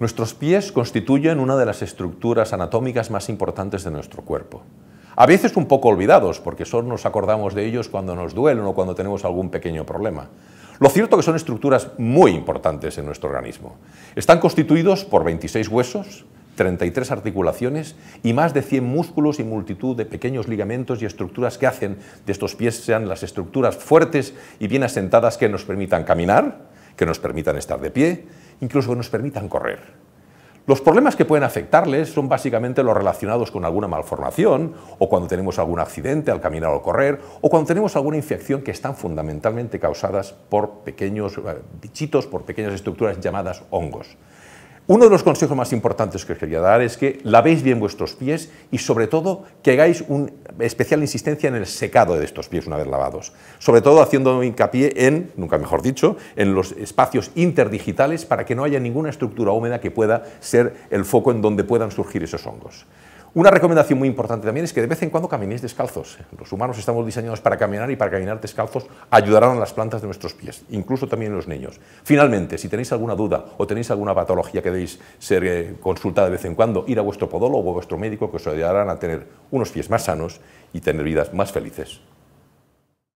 Nuestros pies constituyen una de las estructuras anatómicas más importantes de nuestro cuerpo. A veces un poco olvidados, porque solo nos acordamos de ellos cuando nos duelen o cuando tenemos algún pequeño problema. Lo cierto es que son estructuras muy importantes en nuestro organismo. Están constituidos por 26 huesos, 33 articulaciones y más de 100 músculos y multitud de pequeños ligamentos y estructuras que hacen de estos pies sean las estructuras fuertes y bien asentadas que nos permitan caminar, que nos permitan estar de pie, incluso que nos permitan correr. Los problemas que pueden afectarles son básicamente los relacionados con alguna malformación, o cuando tenemos algún accidente al caminar o al correr, o cuando tenemos alguna infección que están fundamentalmente causadas por pequeños eh, bichitos, por pequeñas estructuras llamadas hongos. Uno de los consejos más importantes que os quería dar es que lavéis bien vuestros pies y sobre todo que hagáis una especial insistencia en el secado de estos pies una vez lavados. Sobre todo haciendo hincapié en, nunca mejor dicho, en los espacios interdigitales para que no haya ninguna estructura húmeda que pueda ser el foco en donde puedan surgir esos hongos. Una recomendación muy importante también es que de vez en cuando caminéis descalzos. Los humanos estamos diseñados para caminar y para caminar descalzos ayudarán a las plantas de nuestros pies, incluso también los niños. Finalmente, si tenéis alguna duda o tenéis alguna patología que deis ser eh, consulta de vez en cuando, ir a vuestro podólogo o a vuestro médico que os ayudarán a tener unos pies más sanos y tener vidas más felices.